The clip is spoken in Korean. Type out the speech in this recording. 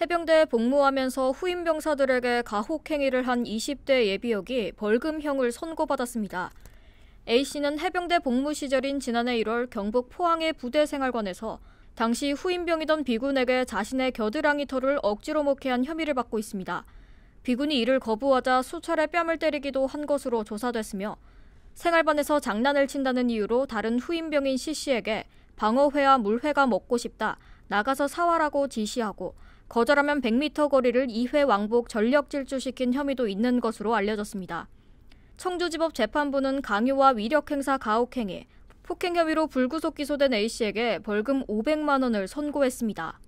해병대에 복무하면서 후임 병사들에게 가혹행위를 한 20대 예비역이 벌금형을 선고받았습니다. A씨는 해병대 복무 시절인 지난해 1월 경북 포항의 부대 생활관에서 당시 후임병이던 비군에게 자신의 겨드랑이 털을 억지로 먹게 한 혐의를 받고 있습니다. 비군이 이를 거부하자 수차례 뺨을 때리기도 한 것으로 조사됐으며 생활반에서 장난을 친다는 이유로 다른 후임병인 C씨에게 방어회와 물회가 먹고 싶다, 나가서 사와라고 지시하고 거절하면 100m 거리를 2회 왕복 전력 질주시킨 혐의도 있는 것으로 알려졌습니다. 청주지법 재판부는 강요와 위력행사 가혹행위, 폭행 혐의로 불구속 기소된 A씨에게 벌금 500만 원을 선고했습니다.